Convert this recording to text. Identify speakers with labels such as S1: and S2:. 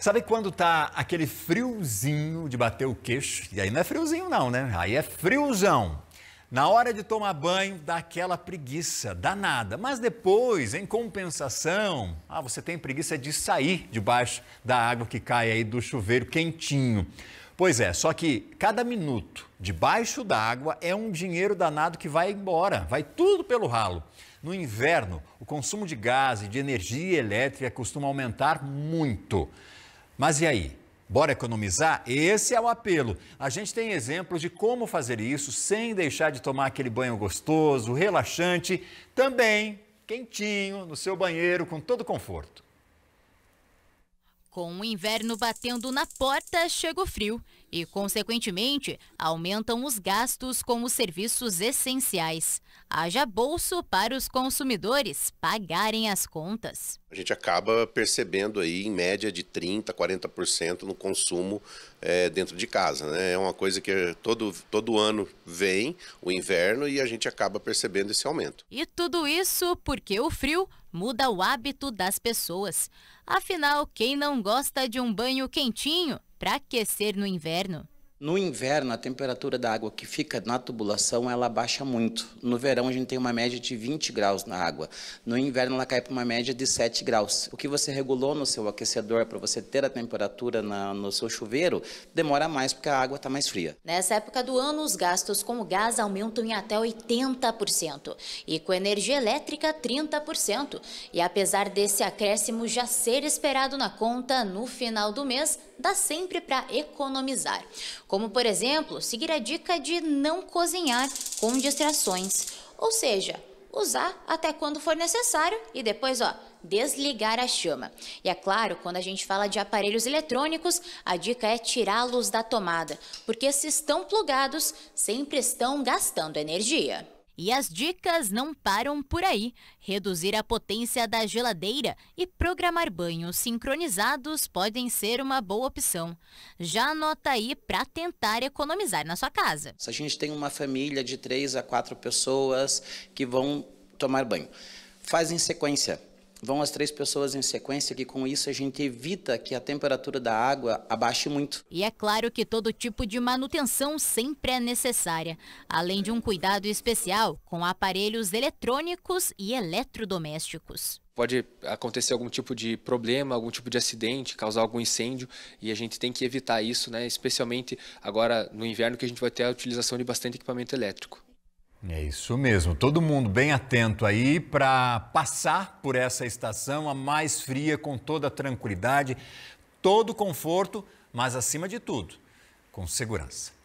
S1: Sabe quando tá aquele friozinho de bater o queixo? E aí não é friozinho não, né? Aí é friozão. Na hora de tomar banho, dá aquela preguiça danada. Mas depois, em compensação, ah, você tem preguiça de sair debaixo da água que cai aí do chuveiro quentinho. Pois é, só que cada minuto debaixo d'água é um dinheiro danado que vai embora, vai tudo pelo ralo. No inverno, o consumo de gás e de energia elétrica costuma aumentar muito. Mas e aí? Bora economizar? Esse é o apelo. A gente tem exemplos de como fazer isso sem deixar de tomar aquele banho gostoso, relaxante, também quentinho, no seu banheiro, com todo conforto.
S2: Com o inverno batendo na porta, chega o frio e, consequentemente, aumentam os gastos com os serviços essenciais. Haja bolso para os consumidores pagarem as contas.
S1: A gente acaba percebendo aí, em média, de 30%, 40% no consumo é, dentro de casa. Né? É uma coisa que todo, todo ano vem, o inverno, e a gente acaba percebendo esse aumento.
S2: E tudo isso porque o frio muda o hábito das pessoas. Afinal, quem não gosta de um banho quentinho para aquecer no inverno?
S3: No inverno, a temperatura da água que fica na tubulação, ela baixa muito. No verão, a gente tem uma média de 20 graus na água. No inverno, ela cai para uma média de 7 graus. O que você regulou no seu aquecedor para você ter a temperatura na, no seu chuveiro, demora mais porque a água está mais fria.
S2: Nessa época do ano, os gastos com o gás aumentam em até 80% e com energia elétrica, 30%. E apesar desse acréscimo já ser esperado na conta, no final do mês, dá sempre para economizar como por exemplo seguir a dica de não cozinhar com distrações, ou seja, usar até quando for necessário e depois, ó, desligar a chama. E é claro, quando a gente fala de aparelhos eletrônicos, a dica é tirá-los da tomada, porque se estão plugados, sempre estão gastando energia. E as dicas não param por aí. Reduzir a potência da geladeira e programar banhos sincronizados podem ser uma boa opção. Já anota aí para tentar economizar na sua casa.
S3: Se a gente tem uma família de três a quatro pessoas que vão tomar banho, fazem sequência vão as três pessoas em sequência, que com isso a gente evita que a temperatura da água abaixe muito.
S2: E é claro que todo tipo de manutenção sempre é necessária, além de um cuidado especial com aparelhos eletrônicos e eletrodomésticos.
S1: Pode acontecer algum tipo de problema, algum tipo de acidente, causar algum incêndio e a gente tem que evitar isso, né? especialmente agora no inverno que a gente vai ter a utilização de bastante equipamento elétrico. É isso mesmo. Todo mundo bem atento aí para passar por essa estação a mais fria com toda tranquilidade, todo conforto, mas acima de tudo, com segurança.